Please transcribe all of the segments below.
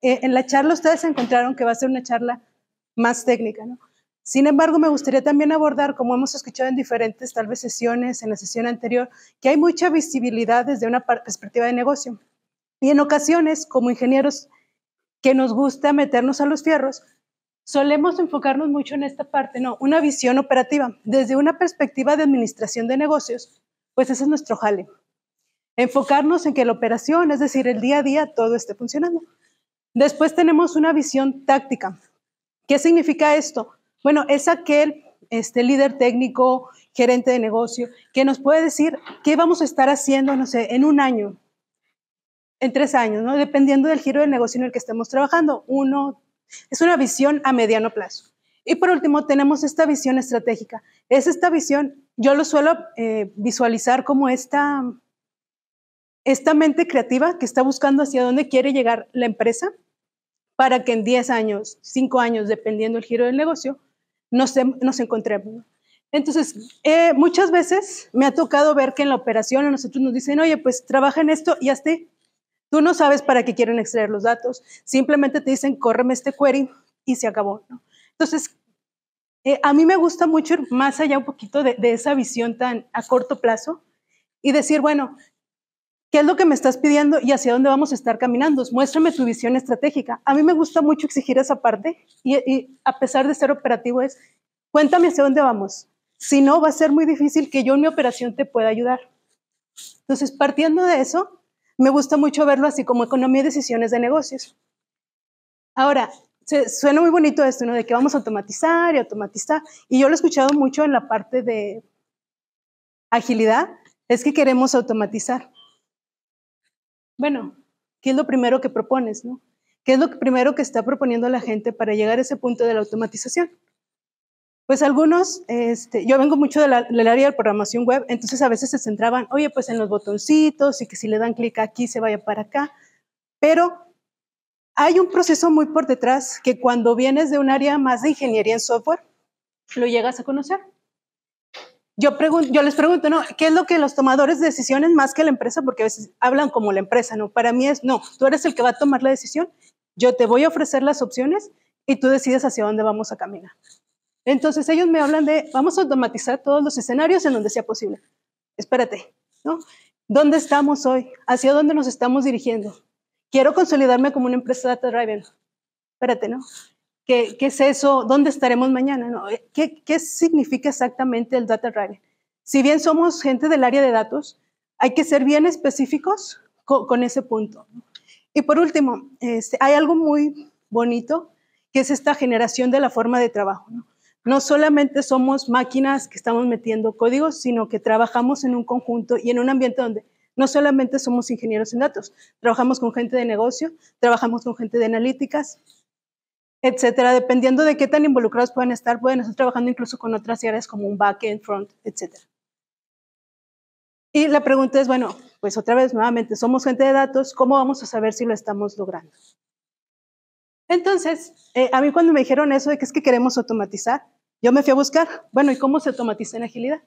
Eh, en la charla ustedes encontraron que va a ser una charla más técnica, ¿no? Sin embargo, me gustaría también abordar, como hemos escuchado en diferentes, tal vez, sesiones, en la sesión anterior, que hay mucha visibilidad desde una perspectiva de negocio. Y en ocasiones, como ingenieros que nos gusta meternos a los fierros, solemos enfocarnos mucho en esta parte, ¿no? Una visión operativa. Desde una perspectiva de administración de negocios, pues ese es nuestro jale. Enfocarnos en que la operación, es decir, el día a día, todo esté funcionando. Después tenemos una visión táctica. ¿Qué significa esto? Bueno, es aquel este, líder técnico, gerente de negocio, que nos puede decir qué vamos a estar haciendo, no sé, en un año, en tres años, ¿no? Dependiendo del giro del negocio en el que estemos trabajando. Uno, es una visión a mediano plazo. Y por último, tenemos esta visión estratégica. Es esta visión, yo lo suelo eh, visualizar como esta esta mente creativa que está buscando hacia dónde quiere llegar la empresa para que en 10 años, 5 años, dependiendo el giro del negocio, nos, nos encontremos. Entonces, eh, muchas veces me ha tocado ver que en la operación a nosotros nos dicen, oye, pues trabaja en esto y hazte. Tú no sabes para qué quieren extraer los datos. Simplemente te dicen, córreme este query y se acabó. Entonces, eh, a mí me gusta mucho ir más allá un poquito de esa visión tan a corto plazo y decir, bueno, ¿Qué es lo que me estás pidiendo y hacia dónde vamos a estar caminando? Muéstrame tu visión estratégica. A mí me gusta mucho exigir esa parte y, a pesar de ser operativo es, cuéntame hacia dónde vamos. Si no, va a ser muy difícil que yo en mi operación te pueda ayudar. Entonces, partiendo de eso, me gusta mucho verlo así como economía y decisiones de negocios. Ahora, suena muy bonito esto, ¿no? De que vamos a automatizar y automatizar. Y yo lo he escuchado mucho en la parte de agilidad, es que queremos automatizar bueno, ¿qué es lo primero que propones? ¿Qué es lo primero que está proponiendo la gente para llegar a ese punto de la automatización? Pues algunos, este, yo vengo mucho del área de programación web, entonces a veces se centraban, oye, pues en los botoncitos y que si le dan clic aquí se vaya para acá, pero hay un proceso muy por detrás que cuando vienes de un área más de ingeniería en software, lo llegas a conocer yo, pregunto, yo les pregunto, ¿no? ¿Qué es lo que los tomadores de decisiones más que la empresa? Porque a veces hablan como la empresa, ¿no? Para mí es, no, tú eres el que va a tomar la decisión, yo te voy a ofrecer las opciones y tú decides hacia dónde vamos a caminar. Entonces ellos me hablan de, vamos a automatizar todos los escenarios en donde sea posible. Espérate, ¿no? ¿Dónde estamos hoy? ¿Hacia dónde nos estamos dirigiendo? Quiero consolidarme como una empresa data-driven. Espérate, ¿no? ¿Qué, es eso? ¿Dónde estaremos mañana? Eh, ¿Qué, significa exactamente el data driven? Si bien somos gente del área de datos, hay que ser bien específicos con, ese punto. Y por último, este, hay algo muy bonito que es esta generación de la forma de trabajo. ¿no? no solamente somos máquinas que estamos metiendo códigos, sino que trabajamos en un conjunto y en un ambiente donde no solamente somos ingenieros en datos, trabajamos con gente de negocio, trabajamos con gente de analíticas, etcétera, dependiendo de qué tan involucrados pueden estar, pueden estar trabajando incluso con otras áreas como un back-end, front, etcétera. Y la pregunta es, bueno, pues otra vez nuevamente, somos gente de datos, ¿cómo vamos a saber si lo estamos logrando? Entonces, eh, a mí cuando me dijeron eso de que es que queremos automatizar, yo me fui a buscar, bueno, ¿y cómo se automatiza en agilidad?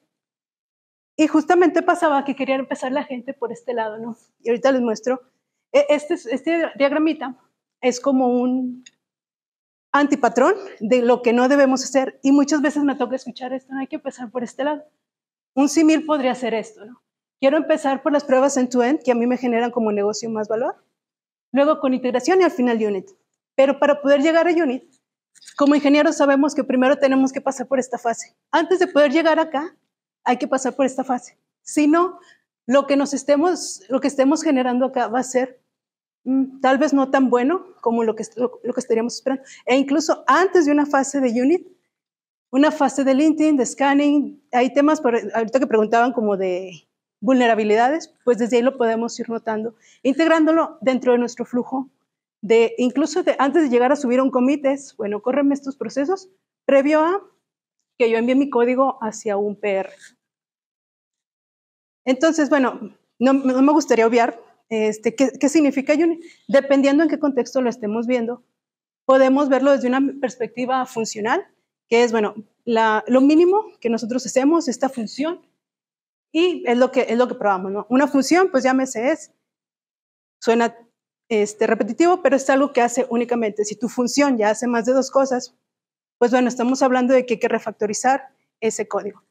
Y justamente pasaba que quería empezar la gente por este lado, ¿no? Y ahorita les muestro, e-, este, este diagramita es como un antipatrón de lo que no debemos hacer. Y muchas veces me toca escuchar esto, no hay que empezar por este lado. Un simil podría ser esto, ¿no? Quiero empezar por las pruebas en tu end que a mí me generan como negocio más valor, luego con integración y al final unit. Pero para poder llegar a unit, como ingenieros sabemos que primero tenemos que pasar por esta fase. Antes de poder llegar acá, hay que pasar por esta fase. Si no, lo que nos estemos, lo que estemos generando acá va a ser Mm, tal vez no tan bueno como lo que, estaríamos esperando. E incluso antes de una fase de unit, una fase de linting, de scanning, hay temas, e-, ahorita que preguntaban como de vulnerabilidades, pues desde ahí lo podemos ir notando, integrándolo dentro de nuestro flujo, de incluso de, antes de llegar a subir un comité, bueno, córreme estos procesos previo a que yo envíe mi código hacia un PR. Entonces, bueno, no me gustaría obviar este, ¿qué, significa Dependiendo en qué contexto lo estemos viendo, podemos verlo desde una perspectiva funcional, que es, bueno, lo mínimo que nosotros hacemos, esta función, y es lo que, es lo que probamos, Una función, pues llámese es, suena este, repetitivo, pero es algo que hace únicamente. Si tu función ya hace más de dos cosas, pues bueno, estamos hablando de que hay que refactorizar ese código.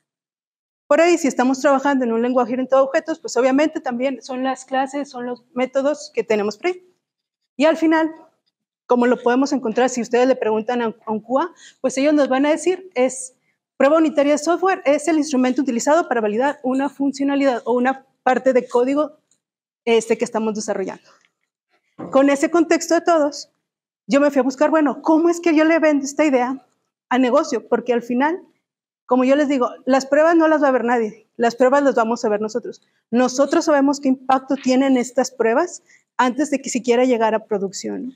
Por ahí, si estamos trabajando en un lenguaje orientado a objetos, pues obviamente también son las clases, son los métodos que tenemos por ahí. Y al final, como lo podemos encontrar si ustedes le preguntan a, un QA, pues ellos nos van a decir, es prueba unitaria de software, es el instrumento utilizado para validar una funcionalidad o una parte de código este que estamos desarrollando. Con ese contexto de todos, yo me fui a buscar, bueno, ¿cómo es que yo le vendo esta idea a negocio? Porque al final como yo les digo, las pruebas no las va a ver nadie, las pruebas las vamos a ver nosotros. Nosotros sabemos qué impacto tienen estas pruebas antes de que siquiera llegara a producción.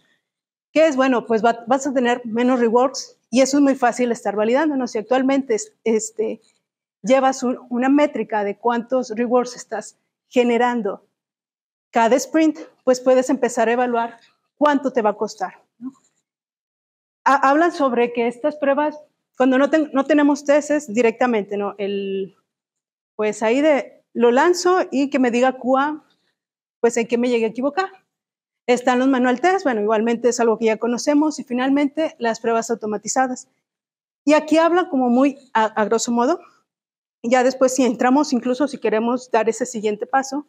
¿Qué es? Bueno, pues vas a tener menos rewards y eso es muy fácil estar validándonos. Si actualmente este, llevas una métrica de cuántos rewards estás generando cada sprint, pues puedes empezar a evaluar cuánto te va a costar. Hablan sobre que estas pruebas cuando no, no tenemos tesis directamente, ¿no? El, pues ahí de, lo lanzo y que me diga QA pues en qué me llegué a equivocar. Están los manual test, bueno, igualmente es algo que ya conocemos, y finalmente las pruebas automatizadas. Y aquí habla como muy a, a grosso modo. Ya después si entramos, incluso si queremos dar ese siguiente paso,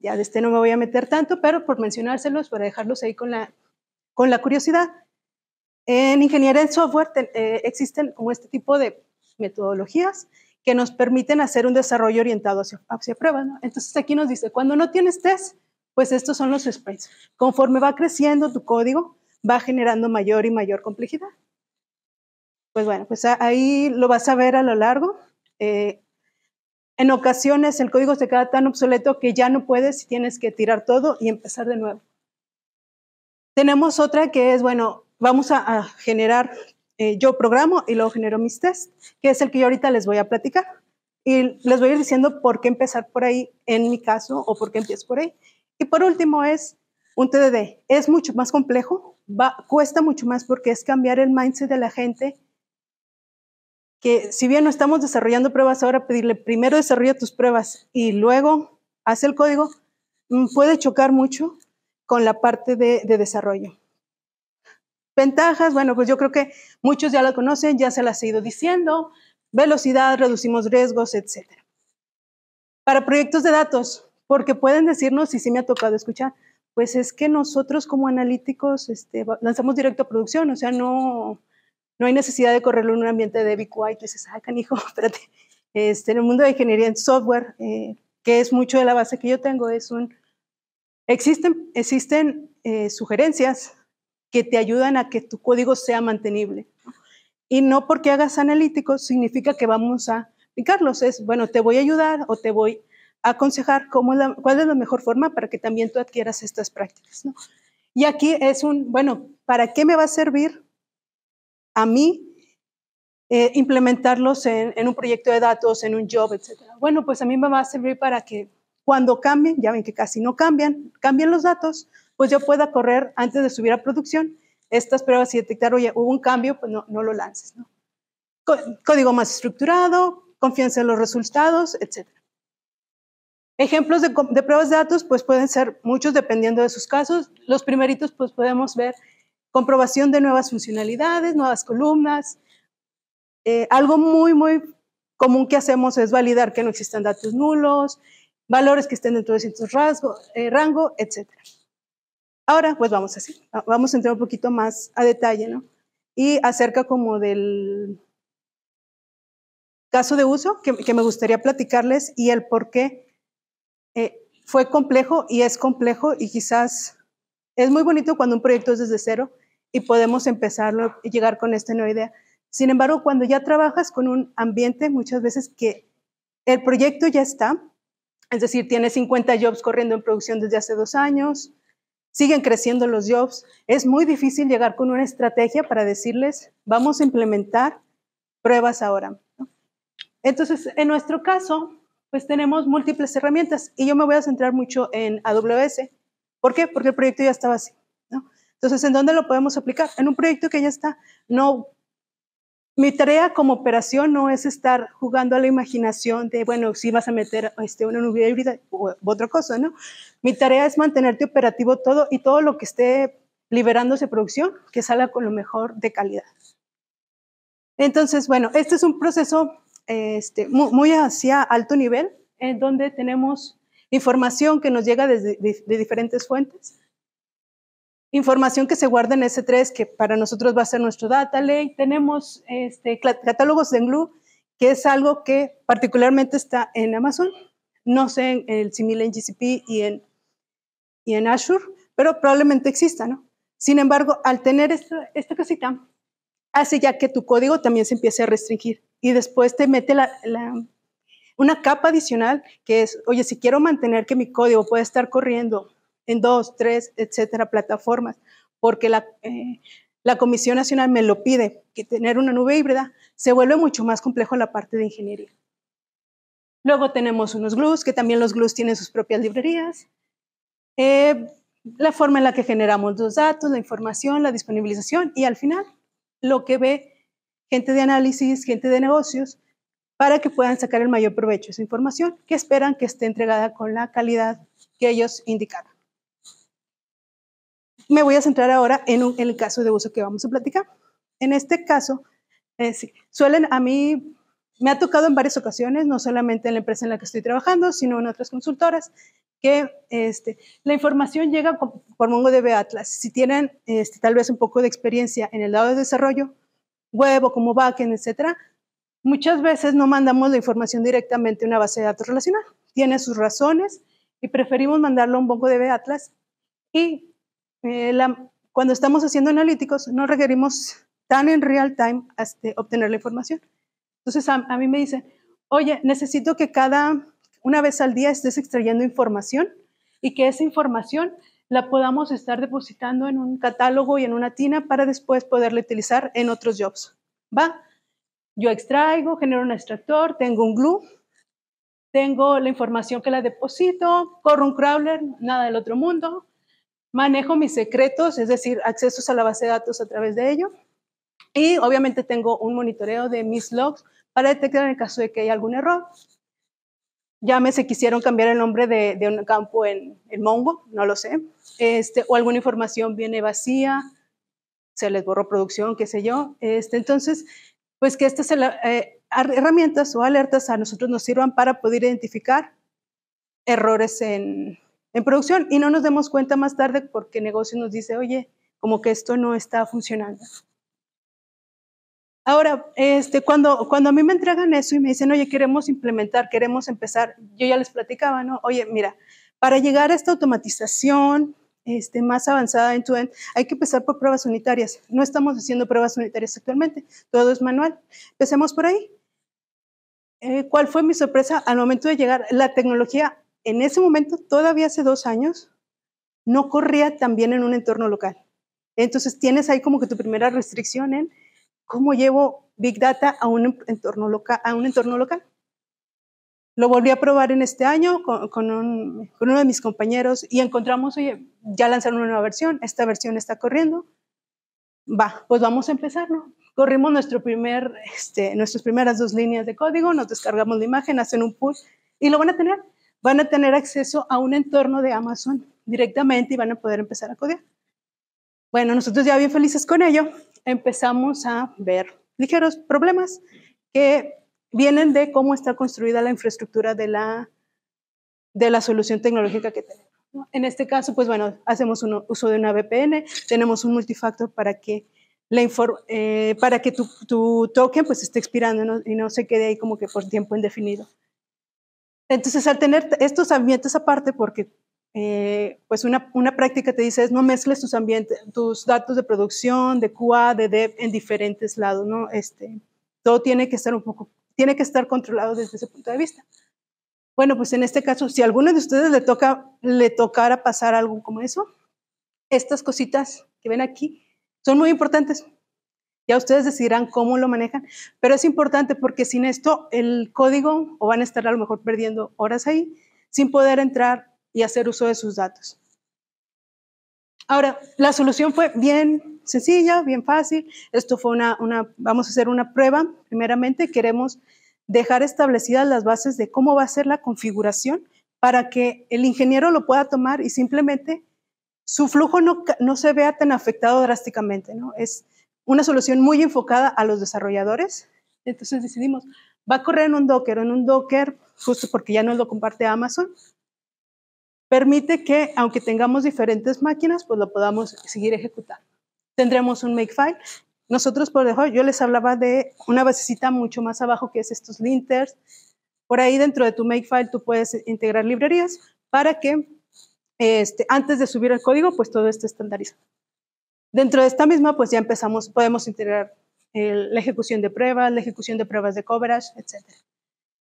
ya de este no me voy a meter tanto, pero por mencionárselos, para dejarlos ahí con la, con la curiosidad. En ingeniería en software eh, existen como este tipo de metodologías que nos permiten hacer un desarrollo orientado hacia, pruebas. Entonces aquí nos dice, cuando no tienes test, pues estos son los sprints. Conforme va creciendo tu código, va generando mayor y mayor complejidad. Pues bueno, pues ahí lo vas a ver a lo largo. Eh, en ocasiones el código se queda tan obsoleto que ya no puedes y tienes que tirar todo y empezar de nuevo. Tenemos otra que es, bueno, vamos a, generar, eh, yo programo y luego genero mis tests, que es el que yo ahorita les voy a platicar. Y les voy a ir diciendo por qué empezar por ahí en mi caso o por qué empiezo por ahí. Y por último es un TDD. Es mucho más complejo, cuesta mucho más porque es cambiar el mindset de la gente que si bien no estamos desarrollando pruebas, ahora pedirle primero desarrolla tus pruebas y luego haz el código, mm, puede chocar mucho con la parte de desarrollo. Ventajas, bueno, pues yo creo que muchos ya la conocen, ya se las he ido diciendo. Velocidad, reducimos riesgos, etc. Para proyectos de datos, porque pueden decirnos, y sí me ha tocado escuchar, pues es que nosotros como analíticos este, lanzamos directo a producción, o sea, no, no hay necesidad de correrlo en un ambiente de BQI. que dices, ah, canijo, espérate. Este, en el mundo de ingeniería en software, eh, que es mucho de la base que yo tengo, es un... Existen, existen eh, sugerencias que te ayudan a que tu código sea mantenible. Y no porque hagas analítico significa que vamos a Carlos Es, bueno, te voy a ayudar o te voy a aconsejar cómo cuál es la mejor forma para que también tú adquieras estas prácticas. Y aquí es un, bueno, ¿para qué me va a servir a mí eh, implementarlos en, un proyecto de datos, en un job, etcétera? Bueno, pues a mí me va a servir para que cuando cambien, ya ven que casi no cambian, cambien los datos, pues yo pueda correr antes de subir a producción estas pruebas y detectar, oye, hubo un cambio, pues no, lo lances. ¿no? Código más estructurado, confianza en los resultados, etc. Ejemplos de, pruebas de datos, pues pueden ser muchos dependiendo de sus casos. Los primeritos, pues podemos ver comprobación de nuevas funcionalidades, nuevas columnas. Eh, algo muy, muy común que hacemos es validar que no existan datos nulos, valores que estén dentro de ciertos rangos, etc. Eh, rango, etcétera. Ahora, pues vamos a vamos a entrar un poquito más a detalle, ¿no? Y acerca como del caso de uso que, me gustaría platicarles y el por qué eh, fue complejo y es complejo y quizás es muy bonito cuando un proyecto es desde cero y podemos empezarlo y llegar con esta nueva idea. Sin embargo, cuando ya trabajas con un ambiente, muchas veces que el proyecto ya está, es decir, tiene 50 jobs corriendo en producción desde hace dos años, siguen creciendo los jobs. Es muy difícil llegar con una estrategia para decirles, vamos a implementar pruebas ahora. Entonces, en nuestro caso, pues tenemos múltiples herramientas y yo me voy a centrar mucho en AWS. ¿Por qué? Porque el proyecto ya estaba así. Entonces, ¿en dónde lo podemos aplicar? En un proyecto que ya está. No mi tarea como operación no es estar jugando a la imaginación de, bueno, si vas a meter este, una nube híbrida u, otra cosa, ¿no? Mi tarea es mantenerte operativo todo y todo lo que esté liberándose producción, que salga con lo mejor de calidad. Entonces, bueno, este es un proceso este, muy, hacia alto nivel, en donde tenemos información que nos llega desde, de diferentes fuentes información que se guarda en S3, que para nosotros va a ser nuestro data lake. Tenemos este, catálogos de Glue, que es algo que particularmente está en Amazon, no sé en el similar en GCP y en, y en Azure, pero probablemente exista, ¿no? Sin embargo, al tener esta, esta cosita, hace ya que tu código también se empiece a restringir y después te mete la, una capa adicional que es, oye, si quiero mantener que mi código pueda estar corriendo en dos, tres, etcétera, plataformas, porque la, eh, la Comisión Nacional me lo pide, que tener una nube híbrida se vuelve mucho más complejo la parte de ingeniería. Luego tenemos unos glues, que también los glues tienen sus propias librerías. Eh, la forma en la que generamos los datos, la información, la disponibilización y al final lo que ve gente de análisis, gente de negocios, para que puedan sacar el mayor provecho de esa información que esperan que esté entregada con la calidad que ellos indicaron. Me voy a centrar ahora en, el caso de uso que vamos a platicar. En este caso, eh, suelen a mí, me ha tocado en varias ocasiones, no solamente en la empresa en la que estoy trabajando, sino en otras consultoras, que este, la información llega por MongoDB Atlas. Si tienen este, tal vez un poco de experiencia en el lado de desarrollo, web o como backend, etcétera, muchas veces no mandamos la información directamente a una base de datos relacionada. Tiene sus razones y preferimos mandarlo a un MongoDB Atlas y eh, la, cuando estamos haciendo analíticos, no requerimos tan en real time obtener la información. Entonces a, mí me dice, oye, necesito que cada, una vez al día estés extrayendo información y que esa información la podamos estar depositando en un catálogo y en una tina para después poderla utilizar en otros jobs. ¿Va? Yo extraigo, genero un extractor, tengo un glue, tengo la información que la deposito, corro un crawler, nada del otro mundo, Manejo mis secretos, es decir, accesos a la base de datos a través de ello. Y obviamente tengo un monitoreo de mis logs para detectar en el caso de que haya algún error. Llámese, quisieron cambiar el nombre de, un campo en, Mongo, no lo sé. Este, o alguna información viene vacía, se les borró producción, qué sé yo. Este, entonces, pues que estas eh, herramientas o alertas a nosotros nos sirvan para poder identificar errores en, en producción y no nos demos cuenta más tarde porque el negocio nos dice, oye, como que esto no está funcionando. Ahora, este, cuando, cuando a mí me entregan eso y me dicen, oye, queremos implementar, queremos empezar, yo ya les platicaba, ¿no? Oye, mira, para llegar a esta automatización este, más avanzada en tu end, hay que empezar por pruebas unitarias. No estamos haciendo pruebas unitarias actualmente, todo es manual. Empecemos por ahí. Eh, ¿Cuál fue mi sorpresa al momento de llegar? La tecnología en ese momento, todavía hace dos años, no corría también en un entorno local. Entonces tienes ahí como que tu primera restricción en cómo llevo Big Data a un entorno, a un entorno local. Lo volví a probar en este año con, uno de mis compañeros y encontramos, oye, ya lanzaron una nueva versión, esta versión está corriendo. Va, pues vamos a empezar, ¿no? Corrimos nuestro este, nuestras primeras dos líneas de código, nos descargamos la imagen, hacen un pull y lo van a tener van a tener acceso a un entorno de Amazon directamente y van a poder empezar a codear. Bueno, nosotros ya bien felices con ello, empezamos a ver ligeros problemas que vienen de cómo está construida la infraestructura de la, de la solución tecnológica que tenemos. En este caso, pues bueno, hacemos un uso de una VPN, tenemos un multifactor para que, la eh, para que tu, tu, token pues esté expirando y no se quede ahí como que por tiempo indefinido. Entonces, al tener estos ambientes aparte, porque eh, pues una, una, práctica te dice es no mezcles tus, ambientes, tus datos de producción, de QA, de dev en diferentes lados, ¿no? Este, todo tiene que estar un poco, tiene que estar controlado desde ese punto de vista. Bueno, pues en este caso, si a alguno de ustedes le, toca, le tocara pasar algo como eso, estas cositas que ven aquí son muy importantes ya ustedes decidirán cómo lo manejan, pero es importante porque sin esto el código o van a estar a lo mejor perdiendo horas ahí sin poder entrar y hacer uso de sus datos. Ahora, la solución fue bien sencilla, bien fácil. Esto fue una, vamos a hacer una prueba. Primeramente queremos dejar establecidas las bases de cómo va a ser la configuración para que el ingeniero lo pueda tomar y simplemente su flujo no, no se vea tan afectado drásticamente, ¿no? Es, una solución muy enfocada a los desarrolladores. Entonces decidimos, va a correr en un Docker, en un Docker, justo porque ya no lo comparte Amazon, permite que, aunque tengamos diferentes máquinas, pues lo podamos seguir ejecutando. Tendremos un Makefile. Nosotros, por debajo, yo les hablaba de una basecita mucho más abajo que es estos linters. Por ahí dentro de tu Makefile tú puedes integrar librerías para que este, antes de subir el código, pues todo esté estandarizado. Dentro de esta misma, pues ya empezamos, podemos integrar la ejecución de pruebas, la ejecución de pruebas de coverage, etc.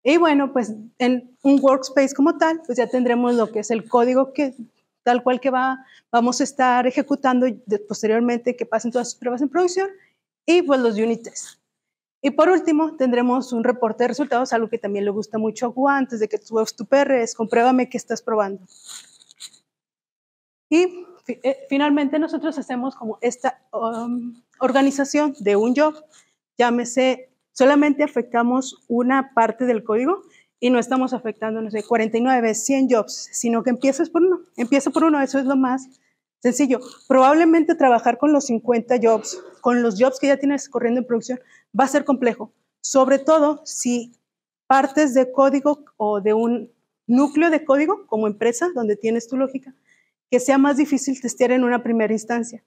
Y bueno, pues en un workspace como tal, pues ya tendremos lo que es el código que tal cual que va, vamos a estar ejecutando posteriormente que pasen todas sus pruebas en producción y pues los unit tests. Y por último, tendremos un reporte de resultados, algo que también le gusta mucho a Juan, antes de que tú tu PR, es compruébame que estás probando. Y eh, finalmente nosotros hacemos como esta um, organización de un job, llámese, solamente afectamos una parte del código y no estamos afectando, no sé, 49, 100 jobs, sino que empiezas por uno, empieza por uno, eso es lo más sencillo. Probablemente trabajar con los 50 jobs, con los jobs que ya tienes corriendo en producción, va a ser complejo, sobre todo si partes de código o de un núcleo de código como empresa donde tienes tu lógica que sea más difícil testear en una primera instancia.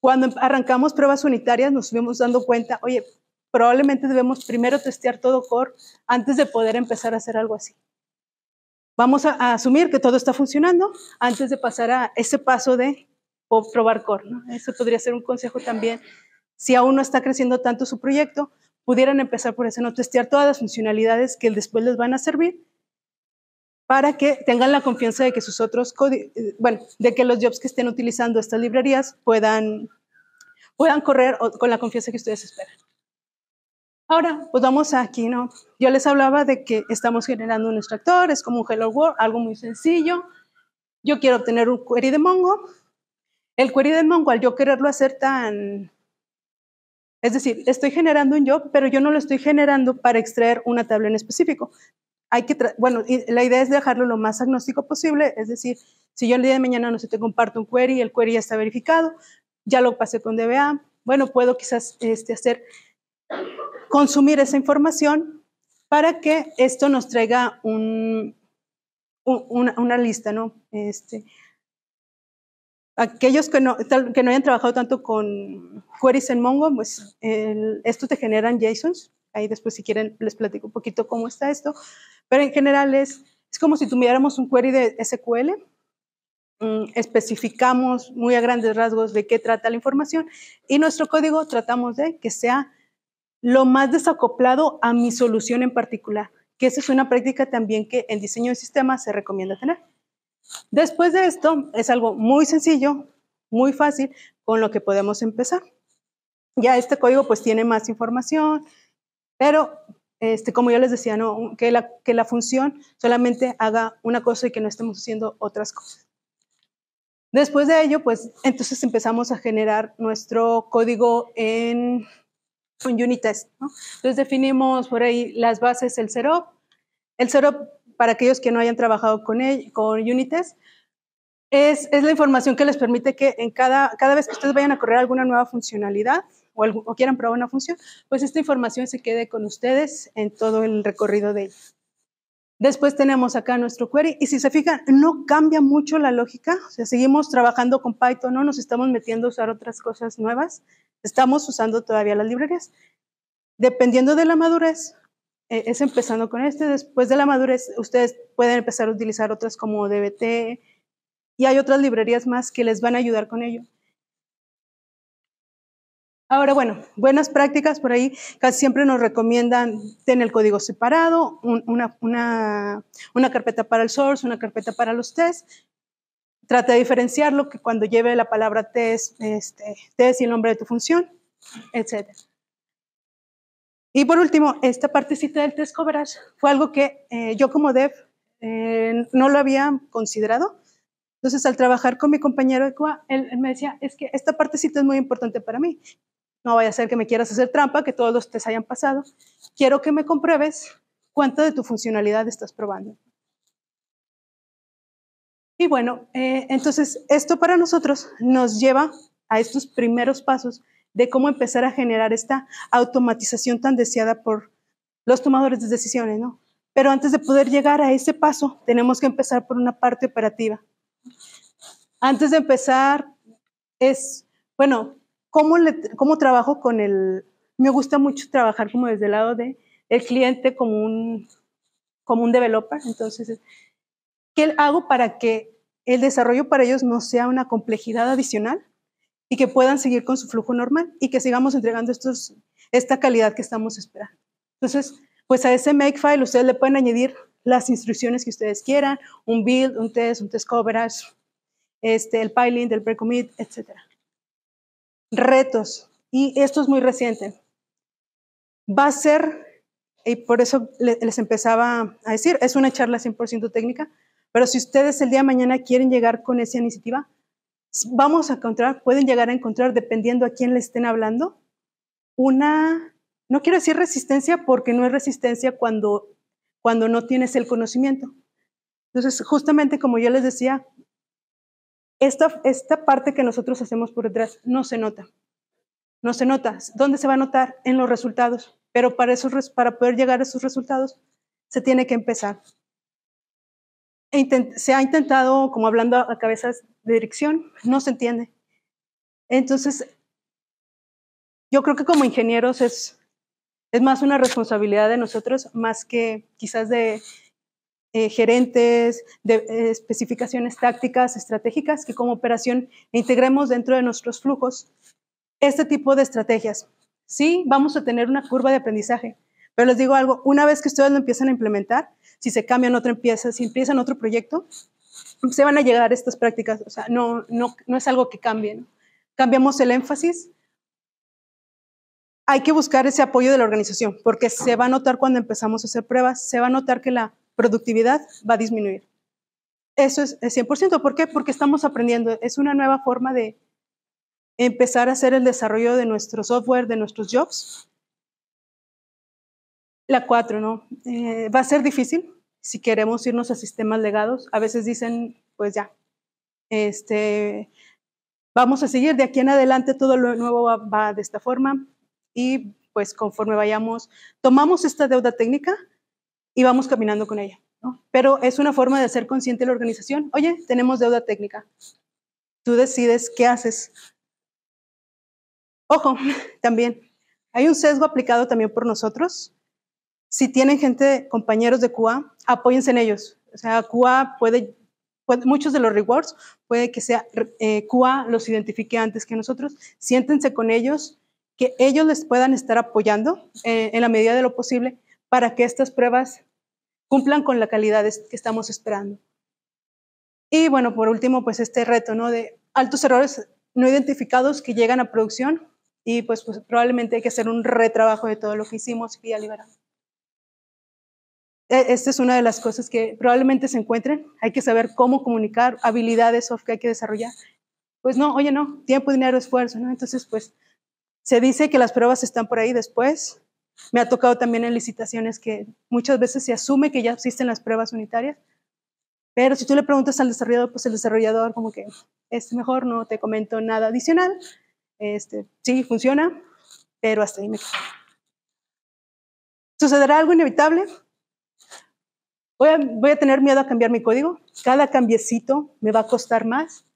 Cuando arrancamos pruebas unitarias nos fuimos dando cuenta, oye, probablemente debemos primero testear todo core antes de poder empezar a hacer algo así. Vamos a, asumir que todo está funcionando antes de pasar a ese paso de probar core. ¿no? Eso podría ser un consejo también. Si aún no está creciendo tanto su proyecto, pudieran empezar por eso, no testear todas las funcionalidades que después les van a servir para que tengan la confianza de que sus otros, eh, de que los jobs que estén utilizando estas librerías puedan, puedan correr con la confianza que ustedes esperan. Ahora, pues vamos aquí, ¿no? Yo les hablaba de que estamos generando un extractor, es como un Hello World, algo muy sencillo. Yo quiero obtener un query de Mongo. El query de Mongo, al yo quererlo hacer tan... Es decir, estoy generando un job, pero yo no lo estoy generando para extraer una tabla en específico que, bueno, la idea es dejarlo lo más agnóstico posible, es decir, si yo el día de mañana no sé, te comparto un query, el query ya está verificado, ya lo pasé con DBA, bueno, puedo quizás este, hacer, consumir esa información para que esto nos traiga un, una, lista, ¿no? Este, aquellos que no, que no hayan trabajado tanto con queries en Mongo, pues esto te generan JSONs Ahí después, si quieren, les platico un poquito cómo está esto. Pero en general es, es como si tuviéramos un query de SQL. Mm, especificamos muy a grandes rasgos de qué trata la información y nuestro código tratamos de que sea lo más desacoplado a mi solución en particular, que esa es una práctica también que en diseño de sistemas se recomienda tener. Después de esto, es algo muy sencillo, muy fácil, con lo que podemos empezar. Ya este código pues tiene más información, pero, este, como yo les decía, no, que, la, que la función solamente haga una cosa y que no estemos haciendo otras cosas. Después de ello, pues entonces empezamos a generar nuestro código en, en Unitest. ¿no? Entonces definimos por ahí las bases, el setup. El setup, para aquellos que no hayan trabajado con, él, con Unitest, es, es, la información que les permite que en cada, cada vez que ustedes vayan a correr alguna nueva funcionalidad, o, quieran probar una función, pues esta información se quede con ustedes en todo el recorrido de ella. Después tenemos acá nuestro query y si se fijan, no cambia mucho la lógica, o sea, seguimos trabajando con Python, no nos estamos metiendo a usar otras cosas nuevas, estamos usando todavía las librerías. Dependiendo de la madurez, eh, es empezando con este, después de la madurez ustedes pueden empezar a utilizar otras como DBT y hay otras librerías más que les van a ayudar con ello. Ahora, bueno, buenas prácticas por ahí, casi siempre nos recomiendan tener el código separado, una, carpeta para el source, una carpeta para los tests. Trata de diferenciarlo, que cuando lleve la palabra test, este, test y el nombre de tu función, etc. Y por último, esta partecita del test coverage fue algo que eh, yo como dev eh, no lo había considerado, entonces, al trabajar con mi compañero de él, me decía, es que esta partecita es muy importante para mí. No vaya a ser que me quieras hacer trampa, que todos los test hayan pasado. Quiero que me compruebes cuánto de tu funcionalidad estás probando. Y bueno, eh, entonces esto para nosotros nos lleva a estos primeros pasos de cómo empezar a generar esta automatización tan deseada por los tomadores de decisiones, ¿no? Pero antes de poder llegar a ese paso, tenemos que empezar por una parte operativa. Antes de empezar, es, bueno, ¿cómo, trabajo con el... Me gusta mucho trabajar como desde el lado de el cliente como un, como developer. Entonces, ¿qué hago para que el desarrollo para ellos no sea una complejidad adicional y que puedan seguir con su flujo normal y que sigamos entregando esta calidad que estamos esperando? Entonces, pues a ese makefile ustedes le pueden añadir las instrucciones que ustedes quieran, un build, un test, un test coverage, este, el piling del pre-commit, etc. Retos. Y esto es muy reciente. Va a ser, y por eso les empezaba a decir, es una charla 100% técnica, pero si ustedes el día de mañana quieren llegar con esa iniciativa, vamos a encontrar, pueden llegar a encontrar, dependiendo a quién le estén hablando, una, no quiero decir resistencia porque no es resistencia cuando cuando no tienes el conocimiento. Entonces, justamente como yo les decía, esta, esta parte que nosotros hacemos por detrás no se nota. No se nota. ¿Dónde se va a notar? En los resultados. Pero para, esos, para poder llegar a esos resultados, se tiene que empezar. E se ha intentado, como hablando a cabezas de dirección, no se entiende. Entonces, yo creo que como ingenieros es es más una responsabilidad de nosotros más que quizás de eh, gerentes, de eh, especificaciones tácticas, estratégicas, que como operación integremos dentro de nuestros flujos este tipo de estrategias. Sí, vamos a tener una curva de aprendizaje, pero les digo algo, una vez que ustedes lo empiezan a implementar, si se cambian otra empieza, si empiezan otro proyecto, se van a llegar estas prácticas, o sea, no, no, no es algo que cambie. Cambiamos el énfasis, hay que buscar ese apoyo de la organización, porque se va a notar cuando empezamos a hacer pruebas, se va a notar que la productividad va a disminuir. Eso es el 100%. ¿Por qué? Porque estamos aprendiendo. Es una nueva forma de empezar a hacer el desarrollo de nuestro software, de nuestros jobs. La cuatro, ¿no? Eh, va a ser difícil si queremos irnos a sistemas legados. A veces dicen, pues ya, este, vamos a seguir, de aquí en adelante todo lo nuevo va de esta forma y pues conforme vayamos, tomamos esta deuda técnica y vamos caminando con ella. Pero es una forma de hacer consciente la organización. Oye, tenemos deuda técnica. Tú decides qué haces. Ojo, también hay un sesgo aplicado también por nosotros. Si tienen gente, compañeros de QA, apóyense en ellos. O sea, QA puede muchos de los rewards puede que sea eh, los identifique antes que nosotros, siéntense con ellos, que ellos les puedan estar apoyando eh, en la medida de lo posible para que estas pruebas cumplan con la calidad que estamos esperando. Y bueno, por último, pues este reto, ¿no? De altos errores no identificados que llegan a producción y pues, pues probablemente hay que hacer un retrabajo de todo lo que hicimos y ya liberamos. E, esta es una de las cosas que probablemente se encuentren. Hay que saber cómo comunicar, habilidades soft que hay que desarrollar. Pues no, oye, no, tiempo, dinero, esfuerzo, ¿no? Entonces, pues se dice que las pruebas están por ahí después. Me ha tocado también en licitaciones que muchas veces se asume que ya existen las pruebas unitarias, pero si tú le preguntas al desarrollador, pues el desarrollador como que es mejor, no te comento nada adicional. Este, sí, funciona, pero hasta ahí me quedo. ¿Sucederá algo inevitable? Voy a, voy a, tener miedo a cambiar mi código. Cada cambiecito me va a costar más.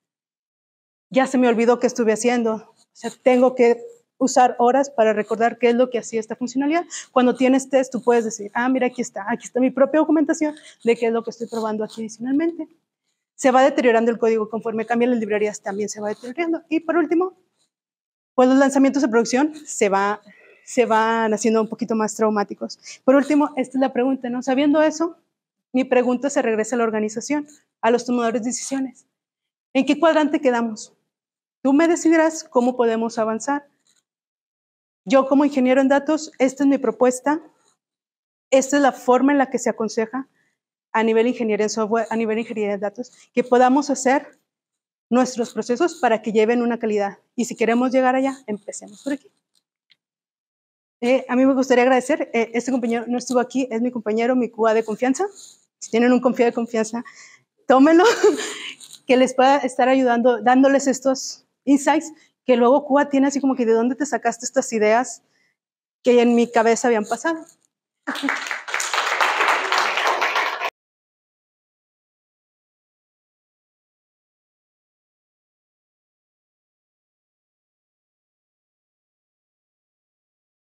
Ya se me olvidó qué estuve haciendo. O sea, tengo que usar horas para recordar qué es lo que hacía esta funcionalidad. Cuando tienes test, tú puedes decir, ah, mira, aquí está, aquí está mi propia documentación de qué es lo que estoy probando aquí adicionalmente. Se va deteriorando el código conforme cambian las librerías, también se va deteriorando. Y por último, pues los lanzamientos de producción se va se van haciendo un poquito más traumáticos. Por último, esta es la pregunta, ¿no? Sabiendo eso, mi pregunta se regresa a la organización, a los tomadores de decisiones. ¿En qué cuadrante quedamos? Tú me decidirás cómo podemos avanzar. Yo como ingeniero en datos, esta es mi propuesta, esta es la forma en la que se aconseja a nivel ingeniero en software, a nivel ingeniería en datos, que podamos hacer nuestros procesos para que lleven una calidad. Y si queremos llegar allá, empecemos por aquí. Eh, a mí me gustaría agradecer, eh, este compañero no estuvo aquí, es mi compañero, mi CUA de confianza. Si tienen un confío de confianza, tómenlo, que les pueda estar ayudando, dándoles estos insights que luego Cuba tiene así como que, ¿de dónde te sacaste estas ideas que en mi cabeza habían pasado?